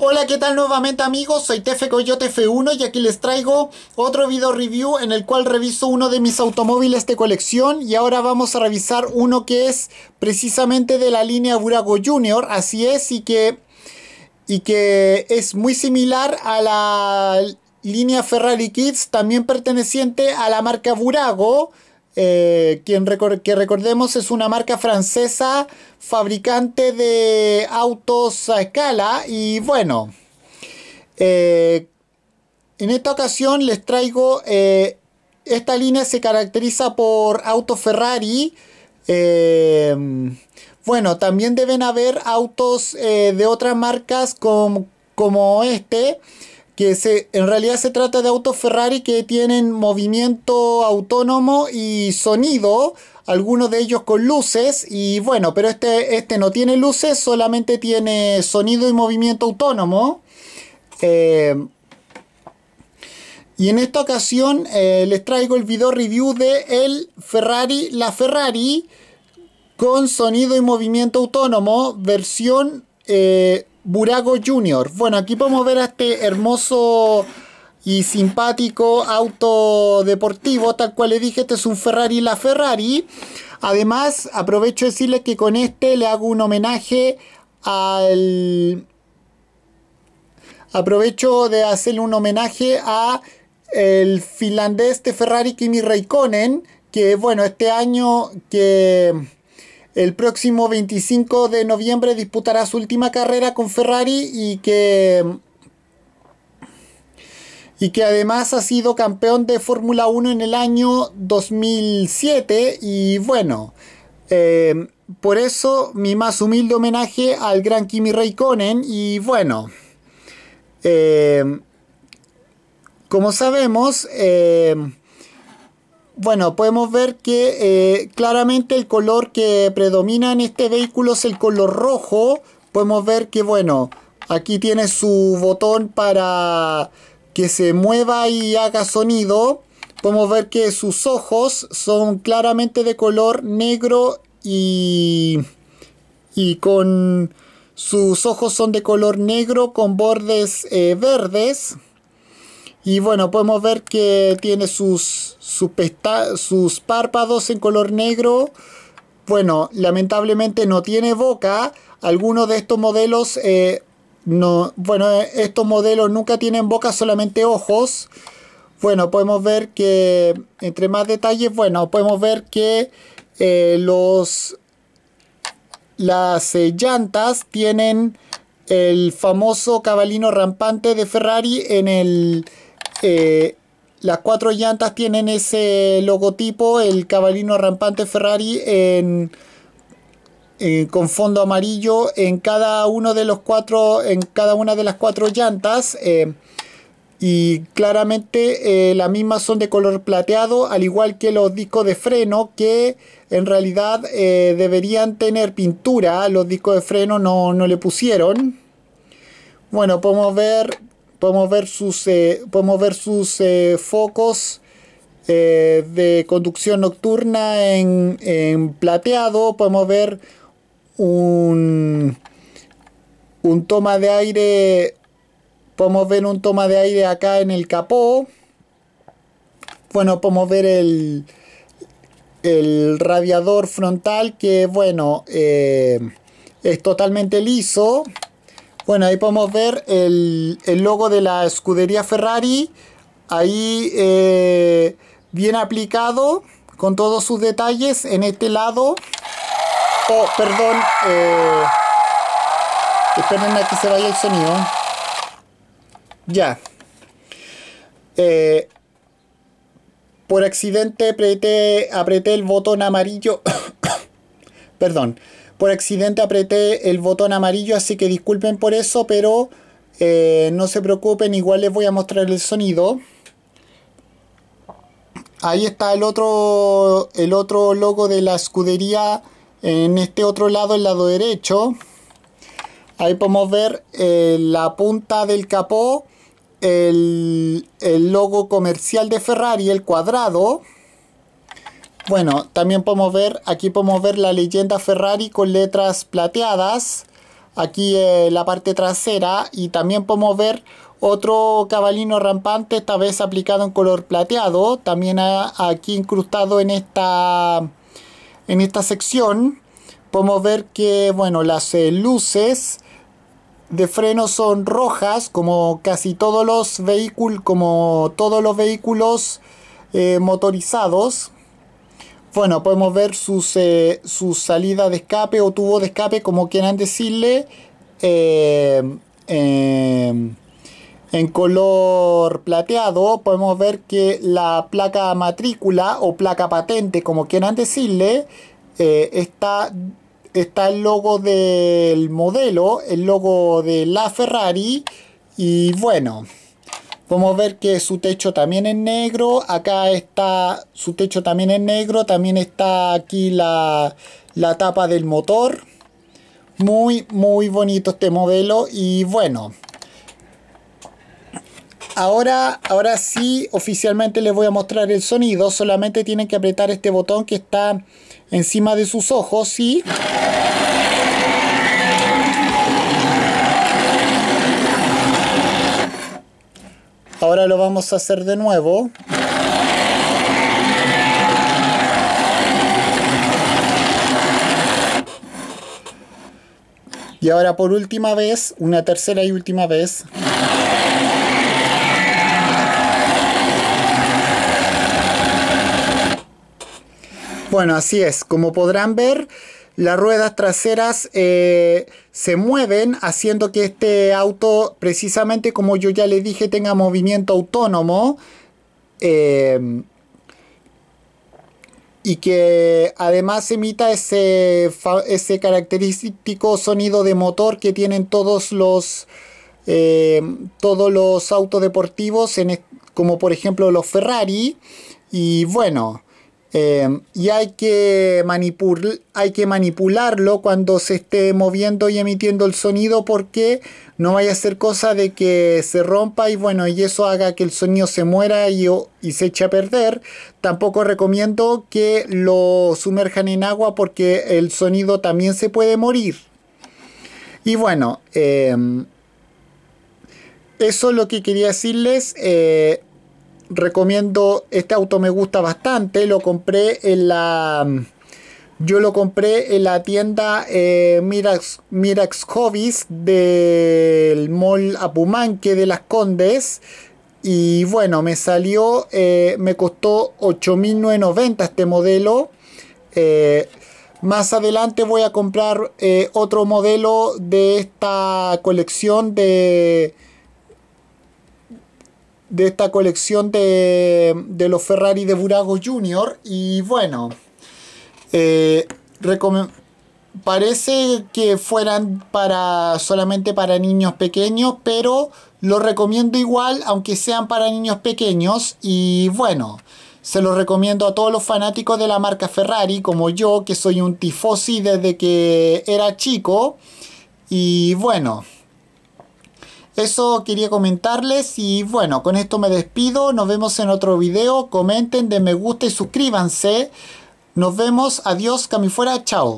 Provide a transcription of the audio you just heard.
Hola, ¿qué tal nuevamente amigos? Soy Tefe Coyote F1 y aquí les traigo otro video review en el cual reviso uno de mis automóviles de colección y ahora vamos a revisar uno que es precisamente de la línea Burago Junior, así es, y que, y que es muy similar a la línea Ferrari Kids, también perteneciente a la marca Burago, eh, quien que recordemos es una marca francesa fabricante de autos a escala y bueno, eh, en esta ocasión les traigo, eh, esta línea se caracteriza por autos Ferrari, bueno, también deben haber autos de otras marcas como, como este, que en realidad se trata de autos Ferrari que tienen movimiento autónomo y sonido, algunos de ellos con luces, y bueno, pero este, este no tiene luces, solamente tiene sonido y movimiento autónomo. Eh, y en esta ocasión eh, les traigo el video review de el Ferrari, la Ferrari, con sonido y movimiento autónomo, versión... Eh, Burago Jr. Bueno, aquí podemos ver a este hermoso y simpático auto deportivo, tal cual le dije, este es un Ferrari La Ferrari. Además, aprovecho de decirles que con este le hago un homenaje al... Aprovecho de hacerle un homenaje a el finlandés de Ferrari Kimi Raikkonen, que bueno, este año que el próximo 25 de noviembre disputará su última carrera con Ferrari y que y que además ha sido campeón de Fórmula 1 en el año 2007 y bueno, eh, por eso mi más humilde homenaje al gran Kimi Raikkonen y bueno, eh, como sabemos, eh, bueno, podemos ver que eh, claramente el color que predomina en este vehículo es el color rojo. Podemos ver que, bueno, aquí tiene su botón para que se mueva y haga sonido. Podemos ver que sus ojos son claramente de color negro y, y con sus ojos son de color negro con bordes eh, verdes. Y bueno, podemos ver que tiene sus, sus, sus párpados en color negro. Bueno, lamentablemente no tiene boca. Algunos de estos modelos, eh, no, bueno, estos modelos nunca tienen boca, solamente ojos. Bueno, podemos ver que, entre más detalles, bueno, podemos ver que eh, los, las eh, llantas tienen el famoso cabalino rampante de Ferrari en el eh, las cuatro llantas tienen ese logotipo, el cabalino rampante Ferrari eh, con fondo amarillo en cada uno de los cuatro, en cada una de las cuatro llantas. Eh, y claramente las mismas son de color plateado, al igual que los discos de freno, que en realidad deberían tener pintura. Los discos de freno no, no le pusieron. Bueno, podemos ver Podemos ver sus, eh, podemos ver sus eh, focos eh, de conducción nocturna en, plateado. Podemos ver un, toma de aire. Podemos ver un toma de aire acá en el capó. Bueno, podemos ver el, el radiador frontal que, bueno, es totalmente liso. Bueno, ahí podemos ver el, logo de la escudería Ferrari, ahí eh, bien aplicado, con todos sus detalles. En este lado, oh, perdón, eh, esperen que se vaya el sonido. Ya. Eh, por accidente apreté, apreté el botón amarillo. perdón. Por accidente apreté el botón amarillo, así que disculpen por eso, pero eh, no se preocupen, igual les voy a mostrar el sonido. Ahí está el otro, el otro logo de la escudería en este otro lado, el lado derecho. Ahí podemos ver eh, la punta del capó, el logo comercial de Ferrari, el cuadrado. Bueno, también podemos ver, aquí podemos ver la leyenda Ferrari con letras plateadas. Aquí eh, la parte trasera y también podemos ver otro cabalino rampante, esta vez aplicado en color plateado. También aquí incrustado en esta, en esta sección. Podemos ver que, bueno, las eh, luces de freno son rojas, como casi todos los vehículos, como todos los vehículos eh, motorizados. Bueno, podemos ver su salida de escape o tubo de escape, como quieran decirle, eh, em, en color plateado. Podemos ver que la placa matrícula o placa patente, como quieran decirle, eh, está, está el logo del modelo, el logo de la Ferrari y bueno a ver que su techo también es negro. Acá está su techo también es negro. También está aquí la, tapa del motor. Muy, muy bonito este modelo. Y bueno, ahora, ahora sí oficialmente les voy a mostrar el sonido. Solamente tienen que apretar este botón que está encima de sus ojos ¿sí? Ahora lo vamos a hacer de nuevo. Y ahora por última vez, una tercera y última vez. Bueno, así es. Como podrán ver, las ruedas traseras eh, se mueven haciendo que este auto precisamente como yo ya le dije tenga movimiento autónomo eh, y que además emita ese, ese, característico sonido de motor que tienen todos los eh, todos los autos deportivos como por ejemplo los Ferrari y bueno Em, y hay que, hay que manipularlo cuando se esté moviendo y emitiendo el sonido porque no vaya a ser cosa de que se rompa y bueno, y eso haga que el sonido se muera y, y se eche a perder. Tampoco recomiendo que lo sumerjan en agua porque el sonido también se puede morir. Y bueno, em, eso es lo que quería decirles. Eh, recomiendo, este auto me gusta bastante, lo compré en la... Yo lo compré en la tienda eh, Mirax, Mirax Hobbies del Mall Apumanque de las Condes. Y bueno, me salió, eh, me costó 8.990 este modelo. Eh, más adelante voy a comprar otro modelo de esta colección de de esta colección de, los Ferrari de Burago Jr. Y bueno, eh, parece que fueran para solamente para niños pequeños, pero lo recomiendo igual, aunque sean para niños pequeños. Y bueno, se los recomiendo a todos los fanáticos de la marca Ferrari, como yo, que soy un tifosi desde que era chico. Y bueno. Eso quería comentarles y bueno, con esto me despido. Nos vemos en otro video. Comenten, den me gusta y suscríbanse. Nos vemos. Adiós, Camifuera. Chao.